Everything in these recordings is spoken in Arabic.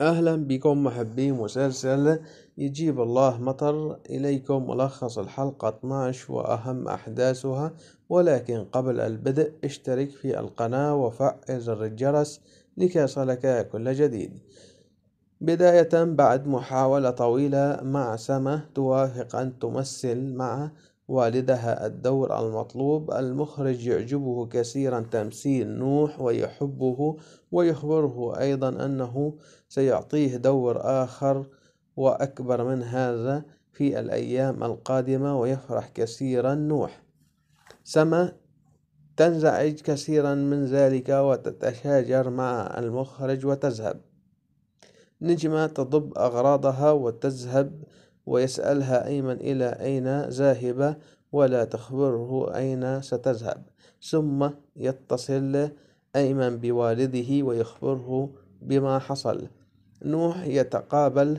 أهلا بكم محبي مسلسل يجيب الله مطر إليكم ملخص الحلقة 12 وأهم أحداثها ولكن قبل البدء اشترك في القناة وفعل زر الجرس لكي كل جديد بداية بعد محاولة طويلة مع سما توافق أن تمثل مع والدها الدور المطلوب المخرج يعجبه كثيرا تمثيل نوح ويحبه ويخبره أيضا أنه سيعطيه دور آخر وأكبر من هذا في الأيام القادمة ويفرح كثيرا نوح سما تنزعج كثيرا من ذلك وتتشاجر مع المخرج وتذهب نجمة تضب أغراضها وتذهب ويسألها أيمن إلى أين ذاهبة ولا تخبره أين ستذهب ثم يتصل أيمن بوالده ويخبره بما حصل نوح يتقابل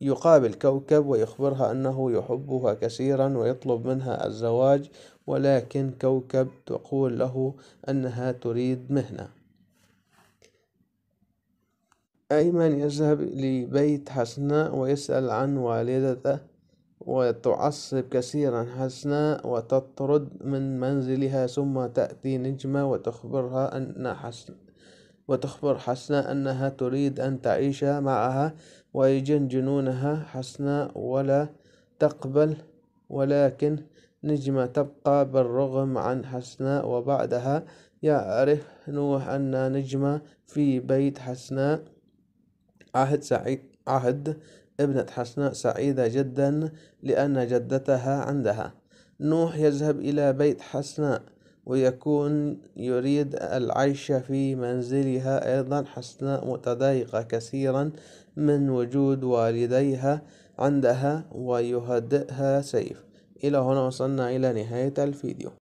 يقابل كوكب ويخبرها أنه يحبها كثيرا ويطلب منها الزواج ولكن كوكب تقول له أنها تريد مهنة أيمن يذهب لبيت حسناء ويسأل عن والدته وتعصب كثيرا حسناء وتطرد من منزلها ثم تأتي نجمة وتخبرها أن حسن وتخبر حسناء أنها تريد أن تعيش معها ويجن جنونها حسناء ولا تقبل ولكن نجمة تبقى بالرغم عن حسناء وبعدها يعرف نوح أن نجمة في بيت حسناء عهد سعيد عهد ابنة حسناء سعيدة جدا لأن جدتها عندها نوح يذهب إلى بيت حسناء ويكون يريد العيش في منزلها أيضا حسناء متضايقة كثيرا من وجود والديها عندها ويهدئها سيف إلى هنا وصلنا إلى نهاية الفيديو